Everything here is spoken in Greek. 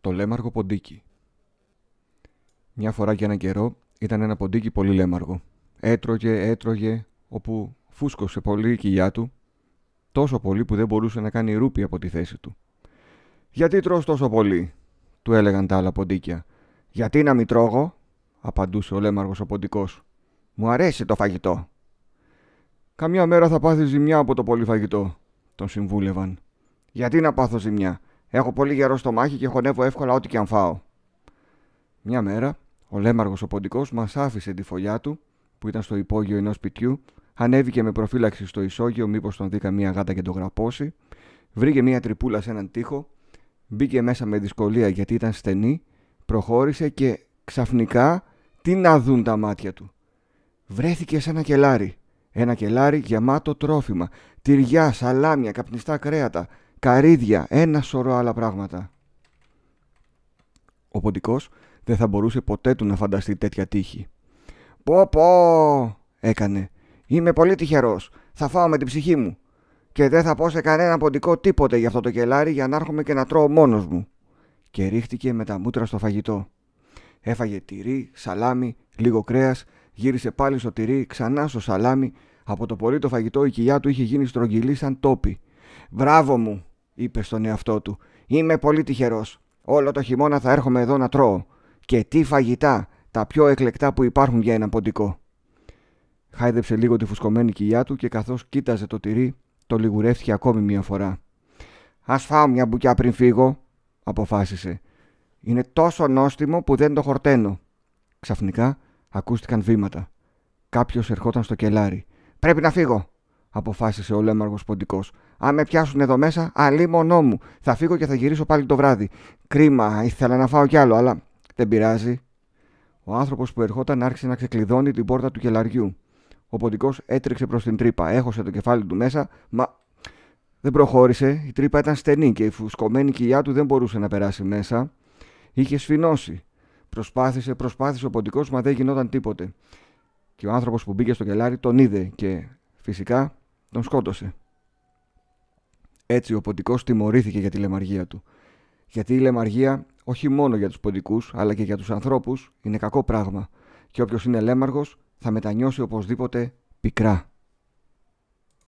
το λέμαργο ποντίκι. Μια φορά για έναν καιρό ήταν ένα ποντίκι πολύ λέμαργο. Έτρωγε, έτρωγε, όπου φούσκωσε πολύ η κοιλιά του, τόσο πολύ που δεν μπορούσε να κάνει ρούπι από τη θέση του. «Γιατί τρως τόσο πολύ», του έλεγαν τα άλλα ποντίκια. «Γιατί να μην τρώγω», απαντούσε ο λέμαργος ο ποντικός. «Μου αρέσει το φαγητό». «Καμιά μέρα θα πάθει ζημιά από το πολύ φαγητό», τον συμβούλευαν. «Γιατί να πάθω ζημιά, Έχω πολύ γερό στο μάχη και χωνεύω εύκολα ό,τι και αν φάω. Μια μέρα, ο Λέμαργος ο Ποντικός μας άφησε τη φωλιά του, που ήταν στο υπόγειο ενός σπιτιού, ανέβηκε με προφύλαξη στο ισόγειο, μήπως τον δει καμία γάτα και τον γραπώσει, βρήκε μια τρυπούλα σε έναν τοίχο, μπήκε μέσα με δυσκολία γιατί ήταν στενή, προχώρησε και ξαφνικά τι να δουν τα μάτια του. Βρέθηκε σε ένα κελάρι. Ένα κελάρι γεμάτο τρόφιμα, τυριά, σαλάμια, καπνιστά κρέατα, καρύδια, ένα σωρό άλλα πράγματα. Ο ποντικός δεν θα μπορούσε ποτέ του να φανταστεί τέτοια τύχη. «Πω πω» έκανε. «Είμαι πολύ τυχερός. Θα φάω με την ψυχή μου. Και δεν θα πω σε κανένα ποντικό τίποτε για αυτό το κελάρι για να έρχομαι και να τρώω μόνος μου». Και ρίχτηκε με τα μούτρα στο φαγητό. Έφαγε τυρί, σαλάμι, λίγο κρέας, γύρισε πάλι στο τυρί, ξανά στο σαλάμι. Από το πολύ το φαγητό η κοιλιά του είχε γίνει στρογγυλή σαν τόπι. «Μπράβο μου», είπε στον εαυτό του, «είμαι πολύ τυχερός. Όλο το χειμώνα θα έρχομαι εδώ να τρώω. Και τι φαγητά, τα πιο εκλεκτά που υπάρχουν για ένα ποντικό». Χάιδεψε λίγο τη φουσκωμένη κοιλιά του και καθώς κοίταζε το τυρί, το λιγουρεύτηκε ακόμη μια φορά. Ας φάω μια μπουκιά πριν φύγω», αποφάσισε. «Είναι τόσο νόστιμο που δεν το χορταίνω». Ξαφνικά ακούστηκαν βήματα. Κάποιος ερχόταν στο κελάρι. «Πρέπει να φύγω», αποφάσισε ο λέμαργος ποντικός. Αν με πιάσουν εδώ μέσα, αλή μονό μου. Θα φύγω και θα γυρίσω πάλι το βράδυ. Κρίμα, ήθελα να φάω κι άλλο, αλλά δεν πειράζει. Ο άνθρωπος που ερχόταν άρχισε να ξεκλειδώνει την πόρτα του κελαριού. Ο ποντικός έτρεξε προς την τρύπα, έχωσε το κεφάλι του μέσα, μα δεν προχώρησε. Η τρύπα ήταν στενή και η φουσκωμένη κοιλιά του δεν μπορούσε να περάσει μέσα. Είχε σφινώσει. Προσπάθησε, προσπάθησε ο ποντικός, μα δεν γινόταν τίποτε. Και ο άνθρωπος που μπήκε στο κελάρι τον είδε και Φυσικά τον σκότωσε. Έτσι ο ποντικός τιμωρήθηκε για τη λεμαργία του. Γιατί η λεμαργία όχι μόνο για τους ποντικούς αλλά και για τους ανθρώπους είναι κακό πράγμα και όποιος είναι λέμαργος θα μετανιώσει οπωσδήποτε πικρά.